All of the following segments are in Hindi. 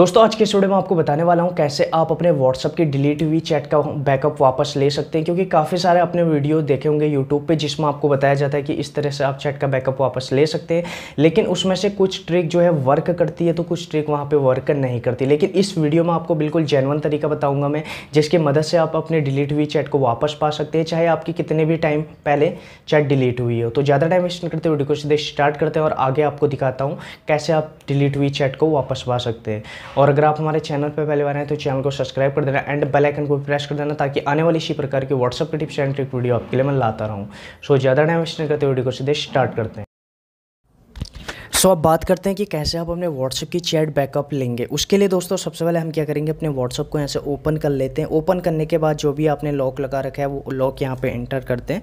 दोस्तों आज के स्टूडियो में आपको बताने वाला हूँ कैसे आप अपने व्हाट्सअप की डिलीट हुई चैट का बैकअप वापस ले सकते हैं क्योंकि काफ़ी सारे अपने वीडियो देखे होंगे यूट्यूब पे जिसमें आपको बताया जाता है कि इस तरह से आप चैट का बैकअप वापस ले सकते हैं लेकिन उसमें से कुछ ट्रिक जो है वर्क करती है तो कुछ ट्रिक वहाँ पर वर्क नहीं करती लेकिन इस वीडियो में आपको बिल्कुल जेनवन तरीका बताऊँगा मैं जिसकी मदद से आप अपने डिलीट हुई चैट को वापस पा सकते हैं चाहे आपकी कितने भी टाइम पहले चैट डिलीट हुई हो तो ज़्यादा टाइम वेस्ट करते वीडियो को सीधे स्टार्ट करते हैं और आगे आपको दिखाता हूँ कैसे आप डिलीट हुई चैट को वापस पा सकते हैं और अगर आप हमारे चैनल पर पहले बार हैं तो चैनल को सब्सक्राइब कर देना एंड बेल आइकन को प्रेस कर देना ताकि आने वाली इसी प्रकार की व्हाट्सअप के टिप्स एंड ट्रिक वीडियो आपके लिए मैं लाता रहूँ सो ज़्यादा टाइम वेस्ट नहीं करते वीडियो को सीधे स्टार्ट करते हैं सो so, अब बात करते हैं कि कैसे आप अपने व्हाट्सअप की चैट बैकअप लेंगे उसके लिए दोस्तों सबसे पहले हम क्या करेंगे अपने व्हाट्सअप को यहाँ से ओपन कर लेते हैं ओपन करने के बाद जो भी आपने लॉक लगा रखा है वो लॉक यहाँ पे एंटर करते हैं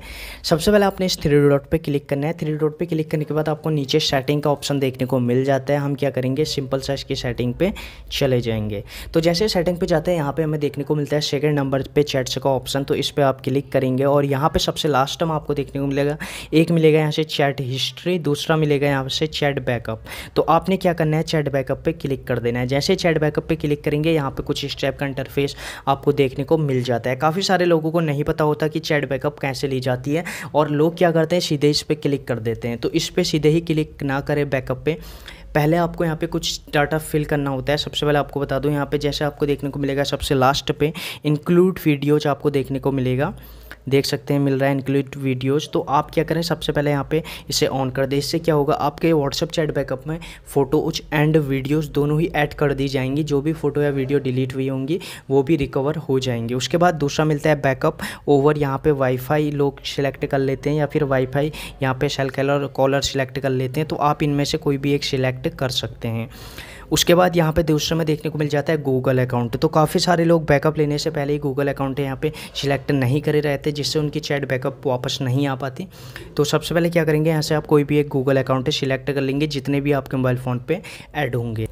सबसे पहले आपने इस थ्री डॉट पे क्लिक करना है थ्री डॉट पे क्लिक करने के बाद आपको नीचे सेटिंग का ऑप्शन देखने को मिल जाता है हम क्या करेंगे सिंपल सा इसकी सेटिंग पर चले जाएंगे तो जैसे सेटिंग पर जाते हैं यहाँ पर हमें देखने को मिलता है सेकेंड नंबर पर चैट्स का ऑप्शन तो इस पर आप क्लिक करेंगे और यहाँ पर सबसे लास्ट टाइम आपको देखने को मिलेगा एक मिलेगा यहाँ से चैट हिस्ट्री दूसरा मिलेगा यहाँ से चैट बैकअप तो आपने क्या करना है चैट बैकअप पे क्लिक कर देना है जैसे चैट बैकअप पे क्लिक करेंगे यहाँ पे कुछ इस टाइप का इंटरफेस आपको देखने को मिल जाता है काफ़ी सारे लोगों को नहीं पता होता कि चैट बैकअप कैसे ली जाती है और लोग क्या करते हैं सीधे इस पर क्लिक कर देते हैं तो इस पर सीधे ही क्लिक ना करें बैकअप पर पहले आपको यहाँ पे कुछ डाटा फिल करना होता है सबसे पहले आपको बता दूँ यहाँ पे जैसे आपको देखने को मिलेगा सबसे लास्ट पे इंक्लूड वीडियोज आपको देखने को मिलेगा देख सकते हैं मिल रहा है इंक्लूड वीडियोज़ तो आप क्या करें सबसे पहले यहाँ पे इसे ऑन कर दें इससे क्या होगा आपके व्हाट्सअप चैट बैकअप में फ़ोटोज एंड वीडियोज़ दोनों ही ऐड कर दी जाएंगी जो भी फ़ोटो या वीडियो डिलीट हुई होंगी वो भी रिकवर हो जाएंगी उसके बाद दूसरा मिलता है बैकअप ओवर यहाँ पर वाईफाई लोग सिलेक्ट कर लेते हैं या फिर वाईफाई यहाँ पे सेल कैलर कॉलर सिलेक्ट कर लेते हैं तो आप इनमें से कोई भी एक सिलेक्ट कर सकते हैं उसके बाद यहाँ पे दूसरे में देखने को मिल जाता है गूगल अकाउंट तो काफ़ी सारे लोग बैकअप लेने से पहले ही गूगल अकाउंट यहाँ पे सिलेक्ट नहीं करे रहते जिससे उनकी चैट बैकअप वापस नहीं आ पाती तो सबसे पहले क्या करेंगे यहाँ से आप कोई भी एक गूगल अकाउंट सिलेक्ट कर लेंगे जितने भी आपके मोबाइल फ़ोन पर ऐड होंगे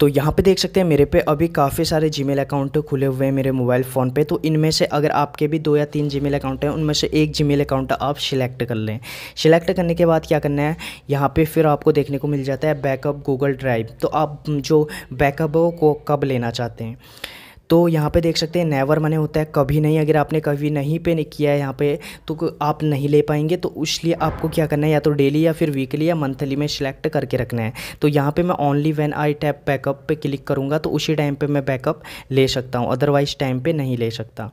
तो यहाँ पे देख सकते हैं मेरे पे अभी काफ़ी सारे जीमेल अकाउंट खुले हुए हैं मेरे मोबाइल फ़ोन पे तो इनमें से अगर आपके भी दो या तीन जीमेल अकाउंट हैं उनमें से एक जीमेल अकाउंट आप सिलेक्ट कर लें सिलेक्ट करने के बाद क्या करना है यहाँ पर फिर आपको देखने को मिल जाता है बैकअप गूगल ड्राइव तो आप जो बैकअप हो को कब लेना चाहते हैं तो यहाँ पे देख सकते हैं नेवर मने होता है कभी नहीं अगर आपने कभी नहीं पे नहीं किया है यहाँ पे तो आप नहीं ले पाएंगे तो उस लिए आपको क्या करना है या तो डेली या फिर वीकली या मंथली में सिलेक्ट करके रखना है तो यहाँ पे मैं only when I tap backup पे क्लिक करूँगा तो उसी टाइम पे मैं बैकअप ले सकता हूँ अदरवाइज टाइम पे नहीं ले सकता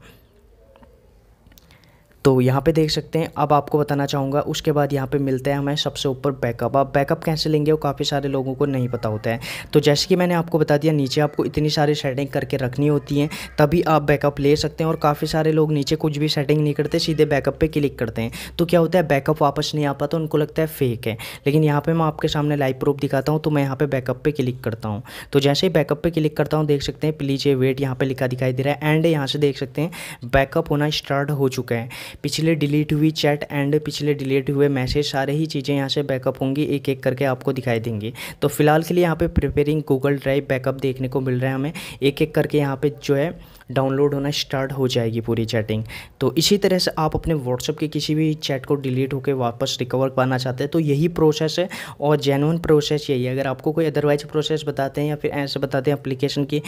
तो यहाँ पे देख सकते हैं अब आपको बताना चाहूँगा उसके बाद यहाँ पे मिलता है हमें सबसे ऊपर बैकअप आप बैकअप कैसे लेंगे वो काफ़ी सारे लोगों को नहीं पता होता है तो जैसे कि मैंने आपको बता दिया नीचे आपको इतनी सारी सेटिंग करके रखनी होती हैं तभी आप बैकअप ले सकते हैं और काफ़ी सारे लोग नीचे कुछ भी सेटिंग नहीं करते सीधे बैकअप पर क्लिक करते हैं तो क्या होता है बैकअप वापस नहीं आ पाता उनको लगता है फेक है लेकिन यहाँ पर मैं आपके सामने लाइव प्रूफ दिखाता हूँ तो मैं यहाँ पर बैकअप पर क्लिक करता हूँ तो जैसे ही बैकअप पर क्लिक करता हूँ देख सकते हैं प्लीज ये वेट यहाँ पर लिखा दिखाई दे रहा है एंड यहाँ से देख सकते हैं बैकअप होना स्टार्ट हो चुका है पिछले डिलीट हुई चैट एंड पिछले डिलीट हुए मैसेज सारे ही चीज़ें यहाँ से बैकअप होंगी एक एक करके आपको दिखाई देंगी तो फिलहाल के लिए यहाँ पे प्रिपेयरिंग गूगल ड्राइव बैकअप देखने को मिल रहा है हमें एक एक करके यहाँ पे जो है डाउनलोड होना स्टार्ट हो जाएगी पूरी चैटिंग तो इसी तरह से आप अपने व्हाट्सअप के किसी भी चैट को डिलीट होकर वापस रिकवर पाना चाहते हैं तो यही प्रोसेस है और जेनुअन प्रोसेस यही है अगर आपको कोई अदरवाइज प्रोसेस बताते हैं या फिर ऐसे बताते हैं अप्लीकेशन की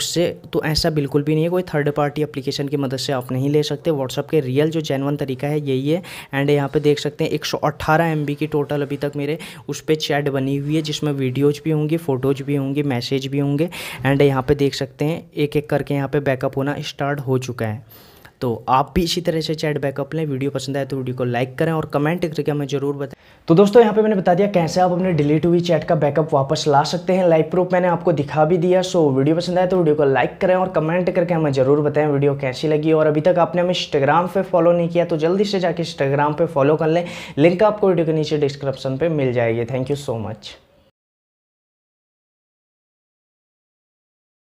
उससे तो ऐसा बिल्कुल भी नहीं है कोई थर्ड पार्टी अप्लीकेशन की मदद से आप नहीं ले सकते व्हाट्सअप के रियल जो जेनुअन तरीका है यही है एंड यहाँ पर देख सकते हैं एक सौ की टोटल अभी तक मेरे उस पर चैट बनी हुई है जिसमें वीडियोज़ भी होंगी फ़ोटोज़ भी होंगी मैसेज भी होंगे एंड यहाँ पर देख सकते हैं एक एक करके यहाँ पर बैक बैकअप होना स्टार्ट हो चुका है तो आप भी इसी तरह से चैट बैकअप लें वीडियो पसंद आए तो वीडियो को लाइक करें और कमेंट करके हमें जरूर बताएं तो दोस्तों यहाँ पे मैंने बता दिया कैसे आप अपने डिलीट हुई चैट का बैकअप वापस ला सकते हैं लाइव प्रूफ मैंने आपको दिखा भी दिया सो वीडियो पसंद आए तो वीडियो को लाइक करें और कमेंट करके हमें जरूर बताएं वीडियो कैसी लगी और अभी तक आपने हमें इंस्टाग्राम पर फॉलो नहीं किया तो जल्दी से जाकर इंस्टाग्राम पर फॉलो कर लें लिंक आपको वीडियो के नीचे डिस्क्रिप्शन पर मिल जाएगी थैंक यू सो मच